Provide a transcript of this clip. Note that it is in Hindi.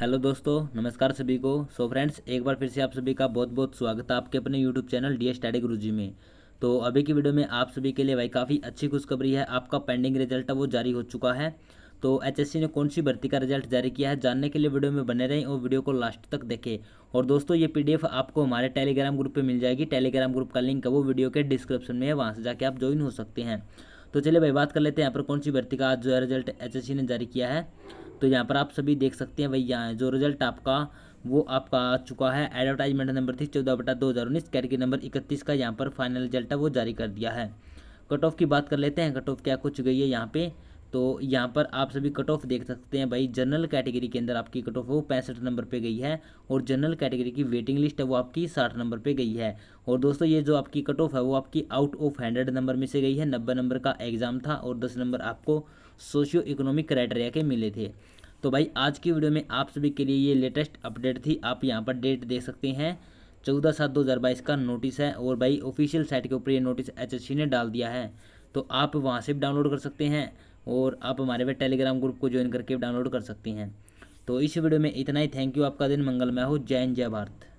हेलो दोस्तों नमस्कार सभी को सो फ्रेंड्स एक बार फिर से आप सभी का बहुत बहुत स्वागत है आपके अपने यूट्यूब चैनल डी टैडी गुरु में तो अभी की वीडियो में आप सभी के लिए भाई काफ़ी अच्छी खुशखबरी है आपका पेंडिंग रिजल्ट है वो जारी हो चुका है तो एचएससी ने कौन सी भर्ती का रिजल्ट जारी किया है जानने के लिए वीडियो में बने रहें और वीडियो को लास्ट तक देखें और दोस्तों ये पीडीएफ आपको हमारे टेलीग्राम ग्रुप पे मिल जाएगी टेलीग्राम ग्रुप का लिंक है वो वीडियो के डिस्क्रिप्शन में है वहाँ से जाके आप ज्वाइन हो सकते हैं तो चलिए भाई बात कर लेते हैं यहाँ पर कौन सी भर्ती का आज जो है रिजल्ट एच ने जारी किया है तो यहाँ पर आप सभी देख सकते हैं वही यहाँ जो रिजल्ट आपका वो आपका आ चुका है एडवर्टाइजमेंट नंबर थी चौदह बटा दो हज़ार उन्नीस कैटेगरी नंबर इकतीस का यहाँ पर फाइनल रिजल्ट है वो जारी कर दिया है कट ऑफ की बात कर लेते हैं कट ऑफ क्या कुछ गई है यहाँ पे तो यहाँ पर आप सभी कट ऑफ देख सकते हैं भाई जनरल कैटेगरी के अंदर आपकी कट ऑफ वो पैंसठ नंबर पे गई है और जनरल कैटेगरी की वेटिंग लिस्ट है वो आपकी साठ नंबर पे गई है और दोस्तों ये जो आपकी कट ऑफ है वो आपकी आउट ऑफ हंड्रेड नंबर में से गई है नब्बे नंबर का एग्ज़ाम था और दस नंबर आपको सोशियो इकोनॉमिक क्राइटेरिया के मिले थे तो भाई आज की वीडियो में आप सभी के लिए ये लेटेस्ट अपडेट थी आप यहाँ पर डेट देख सकते हैं चौदह सात दो हज़ार बाईस का नोटिस है और भाई ऑफिशियल साइट के ऊपर ये नोटिस एच ने डाल दिया है तो आप वहाँ से भी डाउनलोड कर सकते हैं और आप हमारे पे टेलीग्राम ग्रुप को ज्वाइन करके डाउनलोड कर सकती हैं तो इस वीडियो में इतना ही थैंक यू आपका दिन मंगलमय हो जय जय भारत